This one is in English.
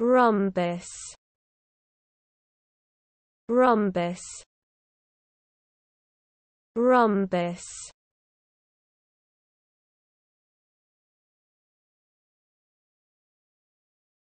rhombus rhombus rhombus